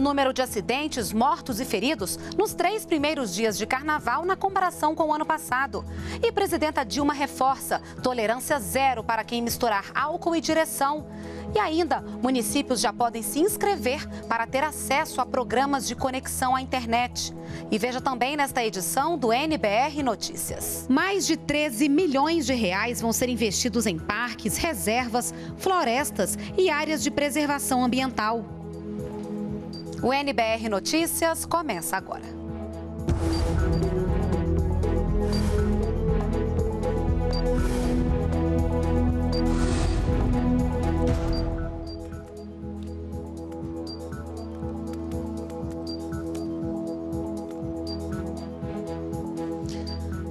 número de acidentes, mortos e feridos nos três primeiros dias de carnaval na comparação com o ano passado. E presidenta Dilma reforça: tolerância zero para quem misturar álcool e direção. E ainda, municípios já podem se inscrever para ter acesso a programas de conexão à internet. E veja também nesta edição do NBR Notícias. Mais de 13 milhões de reais vão ser investidos em parques, reservas, florestas e áreas de preservação ambiental. O NBR Notícias começa agora.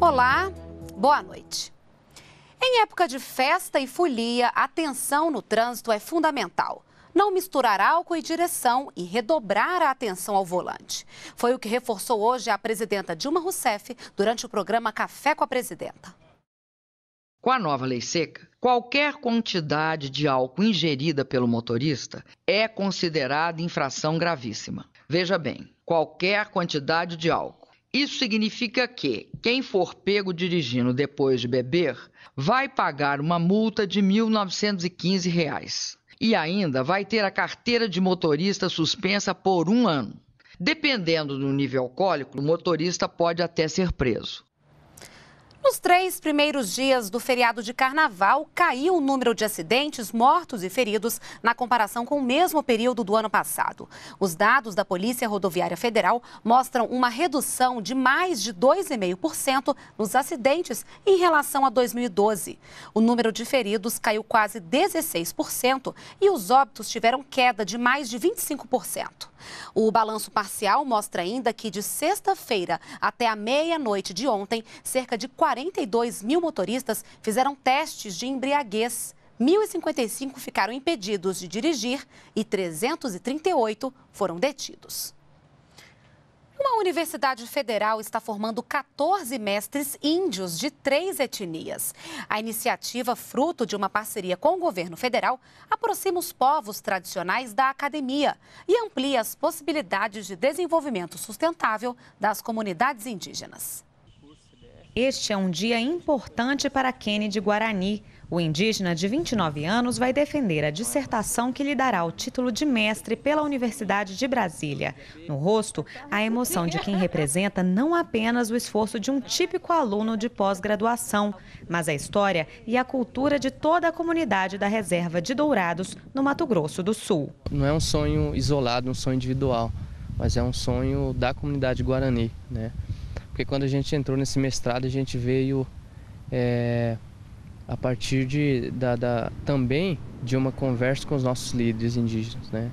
Olá, boa noite. Em época de festa e folia, a atenção no trânsito é fundamental não misturar álcool e direção e redobrar a atenção ao volante. Foi o que reforçou hoje a presidenta Dilma Rousseff durante o programa Café com a Presidenta. Com a nova lei seca, qualquer quantidade de álcool ingerida pelo motorista é considerada infração gravíssima. Veja bem, qualquer quantidade de álcool. Isso significa que quem for pego dirigindo depois de beber vai pagar uma multa de R$ 1.915. Reais. E ainda vai ter a carteira de motorista suspensa por um ano. Dependendo do nível alcoólico, o motorista pode até ser preso. Nos três primeiros dias do feriado de carnaval, caiu o número de acidentes, mortos e feridos na comparação com o mesmo período do ano passado. Os dados da Polícia Rodoviária Federal mostram uma redução de mais de 2,5% nos acidentes em relação a 2012. O número de feridos caiu quase 16% e os óbitos tiveram queda de mais de 25%. O balanço parcial mostra ainda que de sexta-feira até a meia-noite de ontem, cerca de 40 42 mil motoristas fizeram testes de embriaguez. 1.055 ficaram impedidos de dirigir e 338 foram detidos. Uma universidade federal está formando 14 mestres índios de três etnias. A iniciativa, fruto de uma parceria com o governo federal, aproxima os povos tradicionais da academia e amplia as possibilidades de desenvolvimento sustentável das comunidades indígenas. Este é um dia importante para Kennedy Guarani. O indígena de 29 anos vai defender a dissertação que lhe dará o título de mestre pela Universidade de Brasília. No rosto, a emoção de quem representa não apenas o esforço de um típico aluno de pós-graduação, mas a história e a cultura de toda a comunidade da reserva de Dourados, no Mato Grosso do Sul. Não é um sonho isolado, um sonho individual, mas é um sonho da comunidade guarani, né? porque quando a gente entrou nesse mestrado, a gente veio é, a partir de, da, da, também de uma conversa com os nossos líderes indígenas. Né?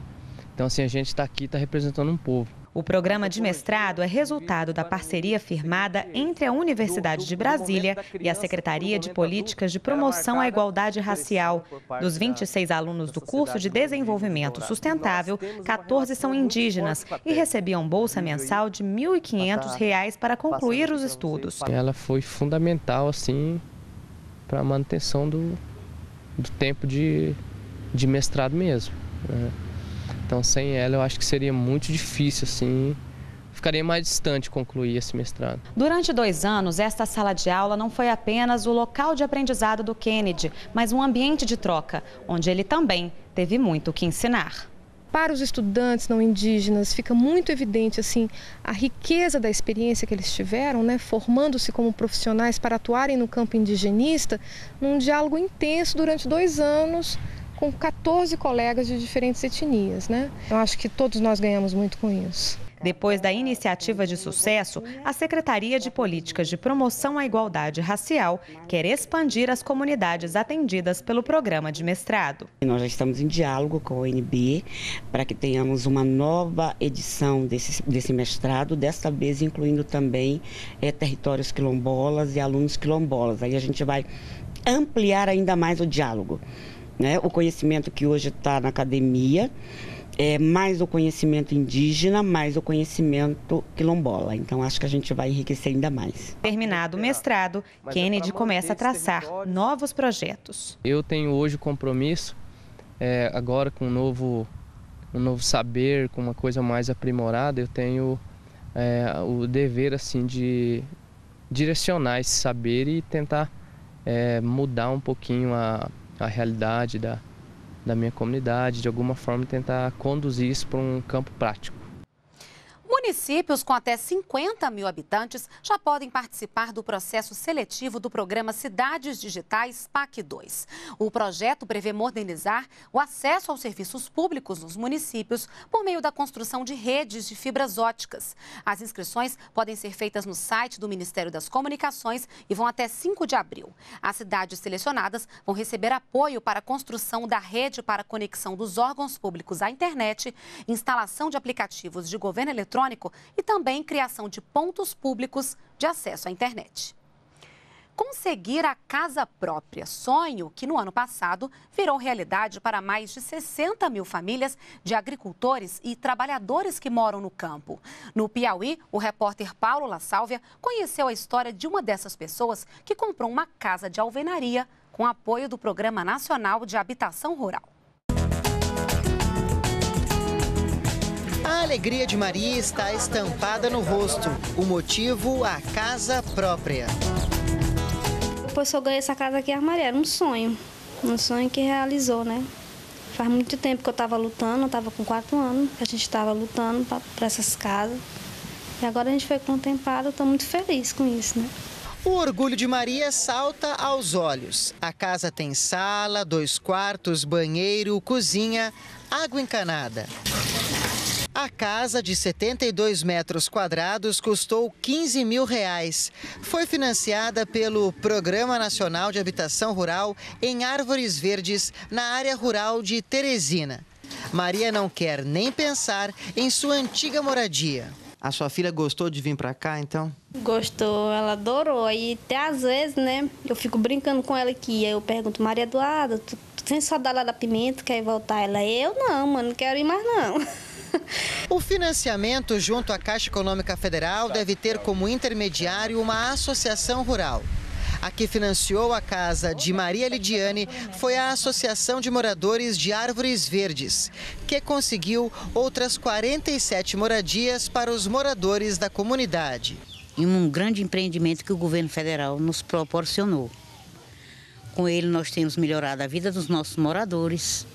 Então, assim, a gente está aqui, está representando um povo. O programa de mestrado é resultado da parceria firmada entre a Universidade de Brasília e a Secretaria de Políticas de Promoção à Igualdade Racial. Dos 26 alunos do curso de Desenvolvimento Sustentável, 14 são indígenas e recebiam bolsa mensal de R$ 1.500 para concluir os estudos. Ela foi fundamental assim para a manutenção do, do tempo de, de mestrado mesmo. Né? Então, sem ela, eu acho que seria muito difícil, assim, ficaria mais distante concluir esse mestrado. Durante dois anos, esta sala de aula não foi apenas o local de aprendizado do Kennedy, mas um ambiente de troca, onde ele também teve muito o que ensinar. Para os estudantes não indígenas, fica muito evidente assim a riqueza da experiência que eles tiveram, né, formando-se como profissionais para atuarem no campo indigenista, num diálogo intenso durante dois anos com 14 colegas de diferentes etnias. Né? Eu acho que todos nós ganhamos muito com isso. Depois da iniciativa de sucesso, a Secretaria de Políticas de Promoção à Igualdade Racial quer expandir as comunidades atendidas pelo programa de mestrado. Nós já estamos em diálogo com a ONB para que tenhamos uma nova edição desse, desse mestrado, desta vez incluindo também é, territórios quilombolas e alunos quilombolas. Aí a gente vai ampliar ainda mais o diálogo. Né? O conhecimento que hoje está na academia, é, mais o conhecimento indígena, mais o conhecimento quilombola. Então, acho que a gente vai enriquecer ainda mais. Terminado o mestrado, Mas é Kennedy é começa a traçar novos projetos. Eu tenho hoje o compromisso, é, agora com um novo, um novo saber, com uma coisa mais aprimorada, eu tenho é, o dever assim de direcionar esse saber e tentar é, mudar um pouquinho a a realidade da, da minha comunidade, de alguma forma tentar conduzir isso para um campo prático. Municípios com até 50 mil habitantes já podem participar do processo seletivo do programa Cidades Digitais PAC 2. O projeto prevê modernizar o acesso aos serviços públicos nos municípios por meio da construção de redes de fibras óticas. As inscrições podem ser feitas no site do Ministério das Comunicações e vão até 5 de abril. As cidades selecionadas vão receber apoio para a construção da rede para conexão dos órgãos públicos à internet, instalação de aplicativos de governo eletrônico eletrônico e também criação de pontos públicos de acesso à internet. Conseguir a casa própria, sonho que no ano passado virou realidade para mais de 60 mil famílias de agricultores e trabalhadores que moram no campo. No Piauí, o repórter Paulo La Sálvia conheceu a história de uma dessas pessoas que comprou uma casa de alvenaria com apoio do Programa Nacional de Habitação Rural. A alegria de Maria está estampada no rosto. O motivo, a casa própria. Depois eu ganhei essa casa aqui, armaria, era um sonho. Um sonho que realizou, né? Faz muito tempo que eu estava lutando, eu estava com quatro anos, que a gente estava lutando para essas casas. E agora a gente foi contemplado, estou muito feliz com isso, né? O orgulho de Maria salta aos olhos. A casa tem sala, dois quartos, banheiro, cozinha, água encanada. A casa de 72 metros quadrados custou 15 mil reais. Foi financiada pelo Programa Nacional de Habitação Rural em Árvores Verdes, na área rural de Teresina. Maria não quer nem pensar em sua antiga moradia. A sua filha gostou de vir para cá, então? Gostou, ela adorou. E até às vezes, né, eu fico brincando com ela aqui. Aí eu pergunto, Maria Eduarda, tu, tu tem saudade lá da pimenta, quer voltar? Ela, eu não, mano, não quero ir mais não. O financiamento junto à Caixa Econômica Federal deve ter como intermediário uma associação rural. A que financiou a casa de Maria Lidiane foi a Associação de Moradores de Árvores Verdes, que conseguiu outras 47 moradias para os moradores da comunidade. Em um grande empreendimento que o governo federal nos proporcionou. Com ele, nós temos melhorado a vida dos nossos moradores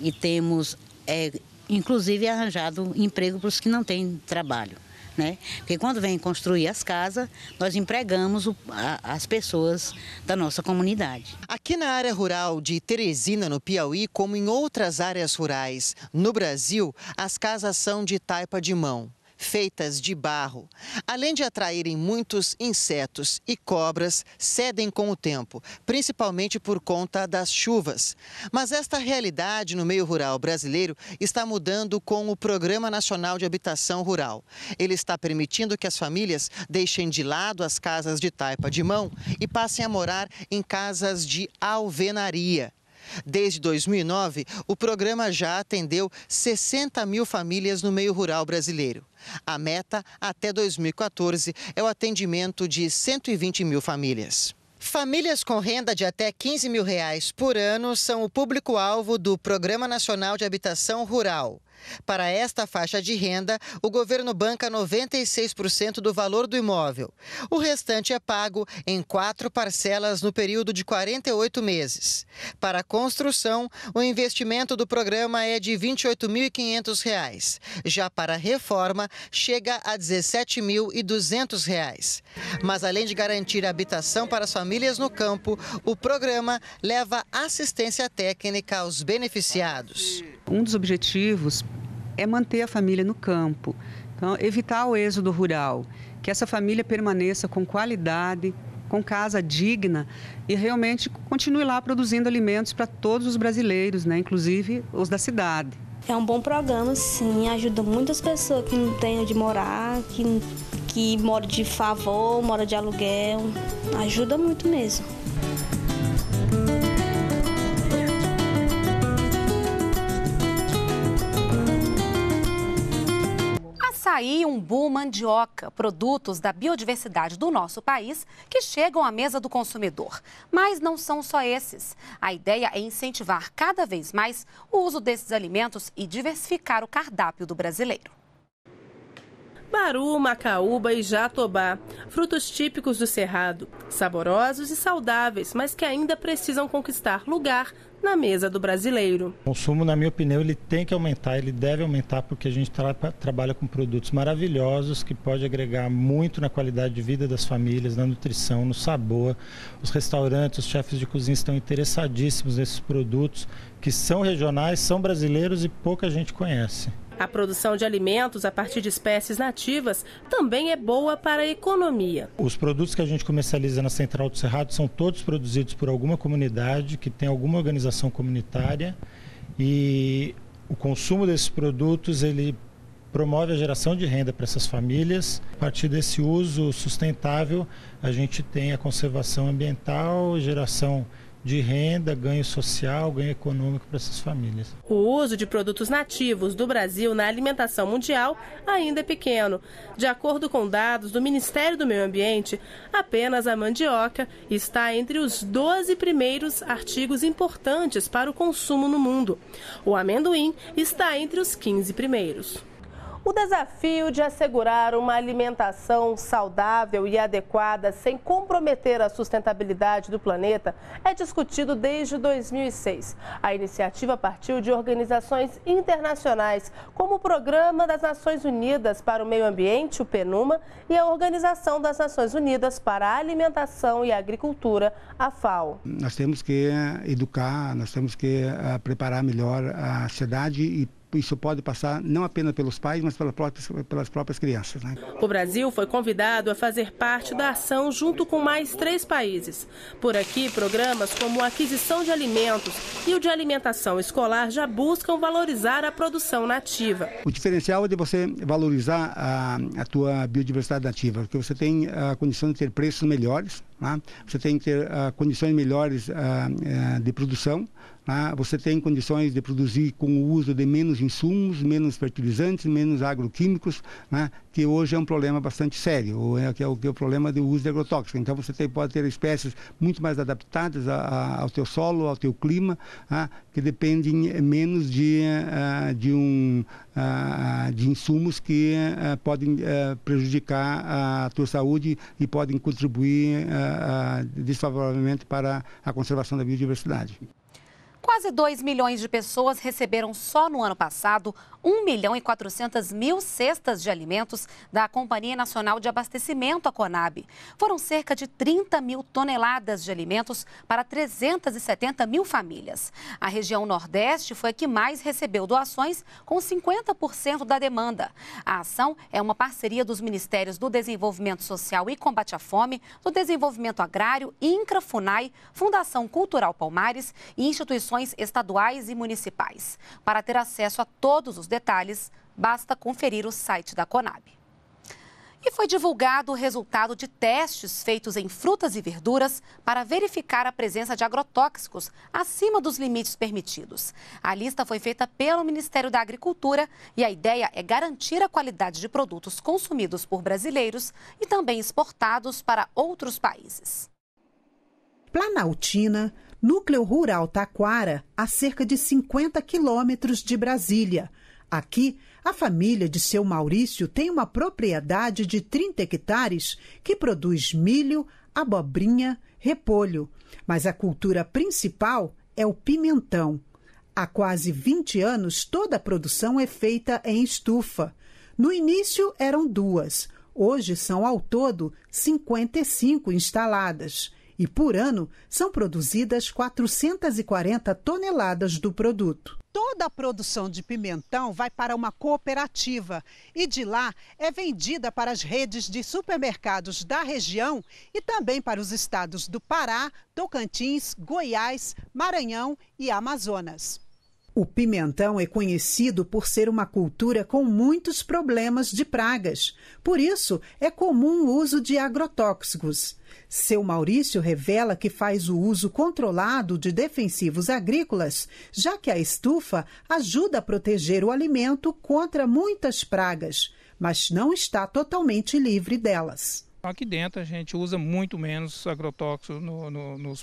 e temos, é, inclusive, arranjado emprego para os que não têm trabalho né? Porque quando vem construir as casas, nós empregamos o, a, as pessoas da nossa comunidade. Aqui na área rural de Teresina, no Piauí, como em outras áreas rurais no Brasil, as casas são de taipa de mão feitas de barro. Além de atraírem muitos insetos e cobras, cedem com o tempo, principalmente por conta das chuvas. Mas esta realidade no meio rural brasileiro está mudando com o Programa Nacional de Habitação Rural. Ele está permitindo que as famílias deixem de lado as casas de taipa de mão e passem a morar em casas de alvenaria. Desde 2009, o programa já atendeu 60 mil famílias no meio rural brasileiro. A meta, até 2014, é o atendimento de 120 mil famílias. Famílias com renda de até 15 mil reais por ano são o público-alvo do Programa Nacional de Habitação Rural. Para esta faixa de renda, o governo banca 96% do valor do imóvel. O restante é pago em quatro parcelas no período de 48 meses. Para a construção, o investimento do programa é de R$ 28.500. Já para a reforma, chega a R$ 17.200. Mas além de garantir habitação para as famílias no campo, o programa leva assistência técnica aos beneficiados. Um dos objetivos é manter a família no campo, então, evitar o êxodo rural, que essa família permaneça com qualidade, com casa digna e realmente continue lá produzindo alimentos para todos os brasileiros, né? inclusive os da cidade. É um bom programa, sim, ajuda muitas pessoas que não têm onde morar, que, que moram de favor, moram de aluguel, ajuda muito mesmo. aí um boom mandioca, produtos da biodiversidade do nosso país que chegam à mesa do consumidor. Mas não são só esses. A ideia é incentivar cada vez mais o uso desses alimentos e diversificar o cardápio do brasileiro. Baru, Macaúba e Jatobá. Frutos típicos do Cerrado, saborosos e saudáveis, mas que ainda precisam conquistar lugar na mesa do brasileiro. O consumo, na minha opinião, ele tem que aumentar, ele deve aumentar, porque a gente tra trabalha com produtos maravilhosos que pode agregar muito na qualidade de vida das famílias, na nutrição, no sabor. Os restaurantes, os chefes de cozinha estão interessadíssimos nesses produtos que são regionais, são brasileiros e pouca gente conhece. A produção de alimentos a partir de espécies nativas também é boa para a economia. Os produtos que a gente comercializa na Central do Cerrado são todos produzidos por alguma comunidade que tem alguma organização comunitária e o consumo desses produtos ele promove a geração de renda para essas famílias. A partir desse uso sustentável, a gente tem a conservação ambiental, geração de renda, ganho social, ganho econômico para essas famílias. O uso de produtos nativos do Brasil na alimentação mundial ainda é pequeno. De acordo com dados do Ministério do Meio Ambiente, apenas a mandioca está entre os 12 primeiros artigos importantes para o consumo no mundo. O amendoim está entre os 15 primeiros. O desafio de assegurar uma alimentação saudável e adequada sem comprometer a sustentabilidade do planeta é discutido desde 2006. A iniciativa partiu de organizações internacionais, como o Programa das Nações Unidas para o Meio Ambiente, o PNUMA, e a Organização das Nações Unidas para a Alimentação e Agricultura, a FAO. Nós temos que educar, nós temos que eh, preparar melhor a sociedade e isso pode passar não apenas pelos pais, mas pelas próprias, pelas próprias crianças. Né? O Brasil foi convidado a fazer parte da ação junto com mais três países. Por aqui, programas como a aquisição de alimentos e o de alimentação escolar já buscam valorizar a produção nativa. O diferencial é de você valorizar a, a tua biodiversidade nativa, porque você tem a ah, condição de ter preços melhores, né? você tem que ter a, ah, condições melhores a, ah, a, eh, de produção, Tá? Você tem condições de produzir com o uso de menos insumos, menos fertilizantes, menos agroquímicos, né? que hoje é um problema bastante sério, ou é, que é, o, que é o problema do uso de agrotóxicos. Então você tem, pode ter espécies muito mais adaptadas a, a, ao teu solo, ao teu clima, tá? que dependem menos de, eh, eh, de, um, eh, de insumos que podem prejudicar a tua saúde e podem contribuir desfavoravelmente para a conservação da biodiversidade. Quase 2 milhões de pessoas receberam só no ano passado 1 milhão e 400 mil cestas de alimentos da Companhia Nacional de Abastecimento, a Conab. Foram cerca de 30 mil toneladas de alimentos para 370 mil famílias. A região Nordeste foi a que mais recebeu doações, com 50% da demanda. A ação é uma parceria dos Ministérios do Desenvolvimento Social e Combate à Fome, do Desenvolvimento Agrário, INCRA, FUNAI, Fundação Cultural Palmares e instituições eleições estaduais e municipais. Para ter acesso a todos os detalhes, basta conferir o site da Conab. E foi divulgado o resultado de testes feitos em frutas e verduras para verificar a presença de agrotóxicos acima dos limites permitidos. A lista foi feita pelo Ministério da Agricultura e a ideia é garantir a qualidade de produtos consumidos por brasileiros e também exportados para outros países. Planaltina, núcleo rural Taquara, a cerca de 50 quilômetros de Brasília. Aqui, a família de seu Maurício tem uma propriedade de 30 hectares que produz milho, abobrinha, repolho. Mas a cultura principal é o pimentão. Há quase 20 anos, toda a produção é feita em estufa. No início eram duas, hoje são ao todo 55 instaladas e por ano são produzidas 440 toneladas do produto. Toda a produção de pimentão vai para uma cooperativa e de lá é vendida para as redes de supermercados da região e também para os estados do Pará, Tocantins, Goiás, Maranhão e Amazonas. O pimentão é conhecido por ser uma cultura com muitos problemas de pragas. Por isso, é comum o uso de agrotóxicos. Seu Maurício revela que faz o uso controlado de defensivos agrícolas, já que a estufa ajuda a proteger o alimento contra muitas pragas, mas não está totalmente livre delas. Aqui dentro a gente usa muito menos agrotóxicos no, no, nos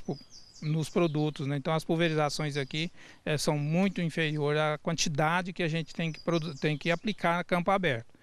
nos produtos. Né? Então as pulverizações aqui é, são muito inferiores à quantidade que a gente tem que, tem que aplicar a campo aberto.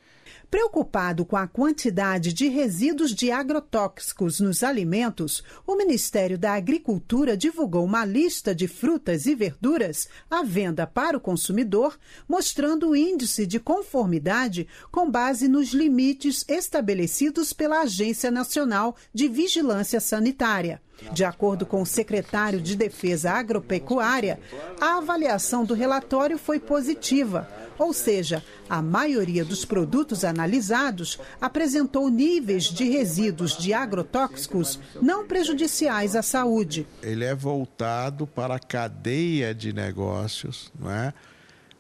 Preocupado com a quantidade de resíduos de agrotóxicos nos alimentos, o Ministério da Agricultura divulgou uma lista de frutas e verduras à venda para o consumidor, mostrando o índice de conformidade com base nos limites estabelecidos pela Agência Nacional de Vigilância Sanitária. De acordo com o secretário de Defesa Agropecuária, a avaliação do relatório foi positiva, ou seja, a maioria dos produtos analisados apresentou níveis de resíduos de agrotóxicos não prejudiciais à saúde. Ele é voltado para a cadeia de negócios, não é?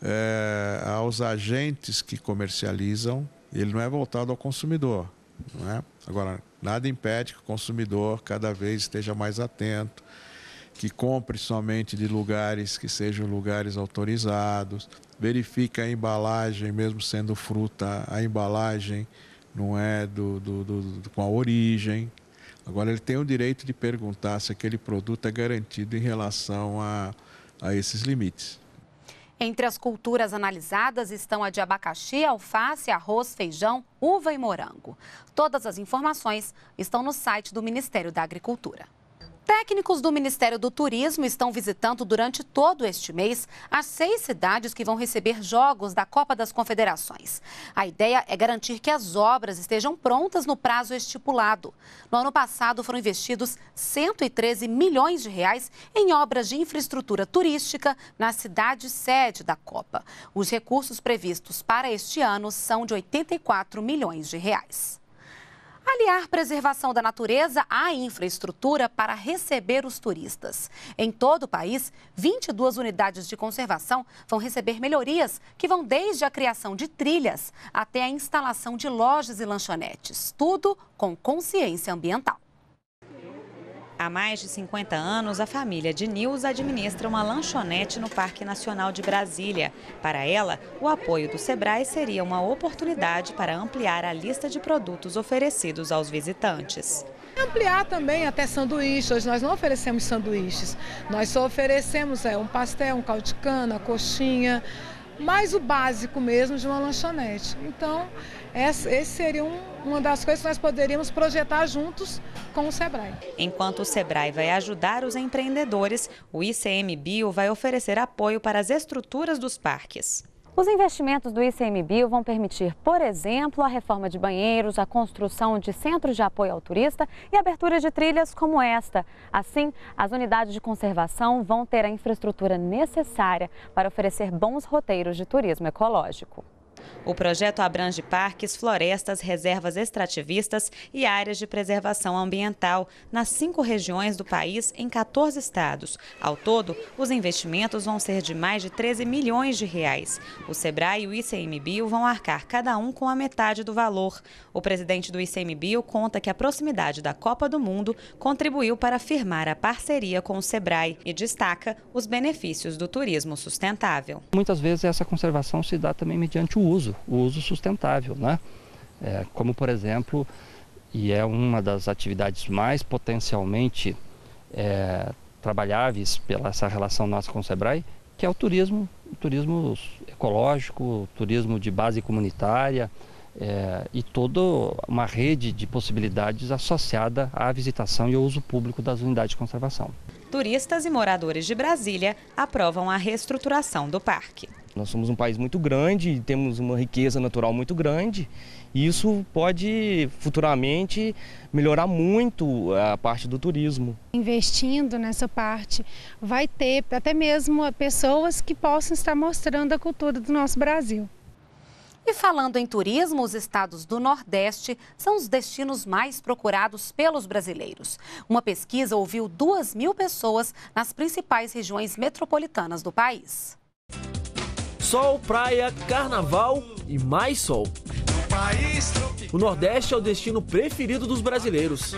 É, aos agentes que comercializam, ele não é voltado ao consumidor. Não é? Agora, Nada impede que o consumidor cada vez esteja mais atento, que compre somente de lugares que sejam lugares autorizados, verifique a embalagem, mesmo sendo fruta, a embalagem não é do, do, do, do com a origem. Agora ele tem o direito de perguntar se aquele produto é garantido em relação a, a esses limites. Entre as culturas analisadas estão a de abacaxi, alface, arroz, feijão, uva e morango. Todas as informações estão no site do Ministério da Agricultura. Técnicos do Ministério do Turismo estão visitando durante todo este mês as seis cidades que vão receber jogos da Copa das Confederações. A ideia é garantir que as obras estejam prontas no prazo estipulado. No ano passado foram investidos 113 milhões de reais em obras de infraestrutura turística na cidade sede da Copa. Os recursos previstos para este ano são de 84 milhões de reais. Aliar preservação da natureza à infraestrutura para receber os turistas. Em todo o país, 22 unidades de conservação vão receber melhorias que vão desde a criação de trilhas até a instalação de lojas e lanchonetes. Tudo com consciência ambiental. Há mais de 50 anos, a família de Nils administra uma lanchonete no Parque Nacional de Brasília. Para ela, o apoio do Sebrae seria uma oportunidade para ampliar a lista de produtos oferecidos aos visitantes. Ampliar também até sanduíches. Hoje nós não oferecemos sanduíches, nós só oferecemos é, um pastel, um caldo coxinha, mais o básico mesmo de uma lanchonete. Então, essa, esse seria um, uma das coisas que nós poderíamos projetar juntos com o SEBRAE. Enquanto o SEBRAE vai ajudar os empreendedores, o ICMBio vai oferecer apoio para as estruturas dos parques. Os investimentos do ICMBio vão permitir, por exemplo, a reforma de banheiros, a construção de centros de apoio ao turista e abertura de trilhas como esta. Assim, as unidades de conservação vão ter a infraestrutura necessária para oferecer bons roteiros de turismo ecológico. O projeto abrange parques, florestas, reservas extrativistas e áreas de preservação ambiental nas cinco regiões do país, em 14 estados. Ao todo, os investimentos vão ser de mais de 13 milhões de reais. O SEBRAE e o ICMBio vão arcar cada um com a metade do valor. O presidente do ICMBio conta que a proximidade da Copa do Mundo contribuiu para firmar a parceria com o SEBRAE e destaca os benefícios do turismo sustentável. Muitas vezes essa conservação se dá também mediante o uso, o uso sustentável, né? É, como por exemplo, e é uma das atividades mais potencialmente é, trabalháveis pela essa relação nossa com o Sebrae, que é o turismo, o turismo ecológico, o turismo de base comunitária é, e toda uma rede de possibilidades associada à visitação e ao uso público das unidades de conservação. Turistas e moradores de Brasília aprovam a reestruturação do parque. Nós somos um país muito grande, temos uma riqueza natural muito grande e isso pode futuramente melhorar muito a parte do turismo. Investindo nessa parte, vai ter até mesmo pessoas que possam estar mostrando a cultura do nosso Brasil. E falando em turismo, os estados do Nordeste são os destinos mais procurados pelos brasileiros. Uma pesquisa ouviu 2 mil pessoas nas principais regiões metropolitanas do país. Sol, praia, carnaval e mais sol. O Nordeste é o destino preferido dos brasileiros.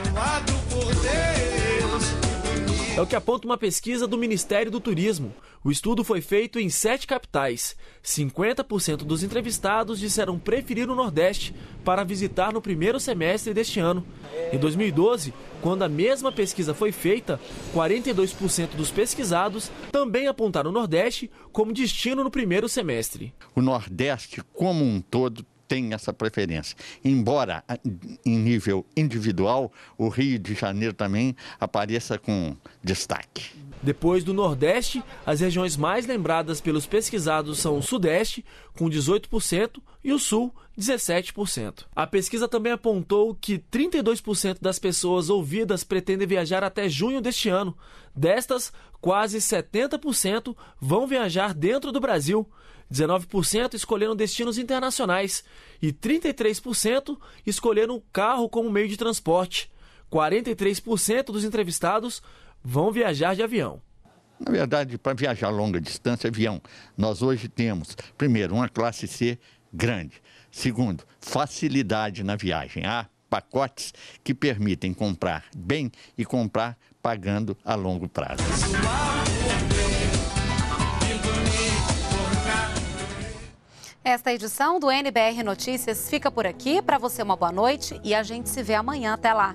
É o que aponta uma pesquisa do Ministério do Turismo. O estudo foi feito em sete capitais. 50% dos entrevistados disseram preferir o Nordeste para visitar no primeiro semestre deste ano. Em 2012, quando a mesma pesquisa foi feita, 42% dos pesquisados também apontaram o Nordeste como destino no primeiro semestre. O Nordeste, como um todo, tem essa preferência. Embora ah, em nível individual, o Rio de Janeiro também apareça com destaque. Depois do Nordeste, as regiões mais lembradas pelos pesquisados são o Sudeste, com 18%, e o Sul, 17%. A pesquisa também apontou que 32% das pessoas ouvidas pretendem viajar até junho deste ano. Destas, quase 70% vão viajar dentro do Brasil. 19% escolheram destinos internacionais e 33% escolheram o carro como meio de transporte. 43% dos entrevistados vão viajar de avião. Na verdade, para viajar longa distância, avião, nós hoje temos, primeiro, uma classe C grande. Segundo, facilidade na viagem. Há pacotes que permitem comprar bem e comprar pagando a longo prazo. Esta edição do NBR Notícias fica por aqui. Para você, uma boa noite e a gente se vê amanhã. Até lá!